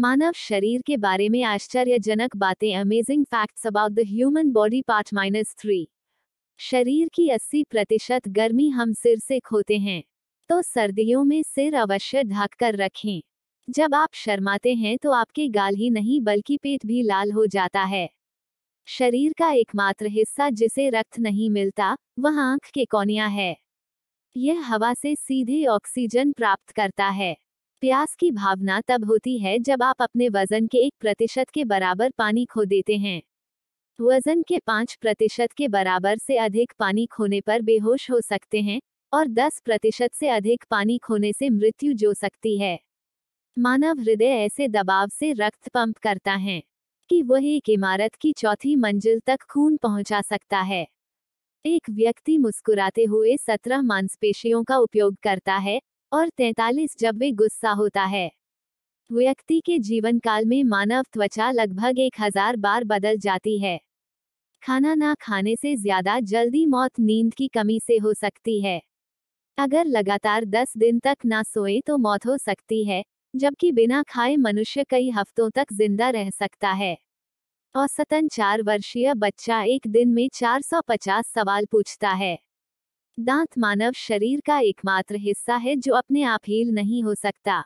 मानव शरीर के बारे में आश्चर्यजनक बातें amazing facts about the human body part minus three शरीर की 80 प्रतिशत गर्मी हम सिर से खोते हैं तो सर्दियों में सिर अवश्य ढक कर रखें जब आप शर्माते हैं तो आपके गाल ही नहीं बल्कि पेट भी लाल हो जाता है शरीर का एकमात्र हिस्सा जिसे रक्त नहीं मिलता वह आंख के कोनिया है यह हवा से सीधे ऑक्सीजन प्राप्त करता है प्यास की भावना तब होती है जब आप अपने वजन के एक प्रतिशत के बराबर पानी खो देते हैं वजन के पाँच प्रतिशत के बराबर से अधिक पानी खोने पर बेहोश हो सकते हैं और दस प्रतिशत से अधिक पानी खोने से मृत्यु जो सकती है मानव हृदय ऐसे दबाव से रक्त पंप करता है कि वह एक इमारत की चौथी मंजिल तक खून पहुंचा सकता है एक व्यक्ति मुस्कुराते हुए सत्रह मांसपेशियों का उपयोग करता है और 43 जब वे गुस्सा होता है व्यक्ति के जीवन काल में मानव त्वचा लगभग एक हजार बार बदल जाती है खाना ना खाने से ज्यादा जल्दी मौत नींद की कमी से हो सकती है अगर लगातार 10 दिन तक ना सोए तो मौत हो सकती है जबकि बिना खाए मनुष्य कई हफ्तों तक जिंदा रह सकता है औसतन चार वर्षीय बच्चा एक दिन में 450 सवाल पूछता है दांत मानव शरीर का एकमात्र हिस्सा है जो अपने आप हील नहीं हो सकता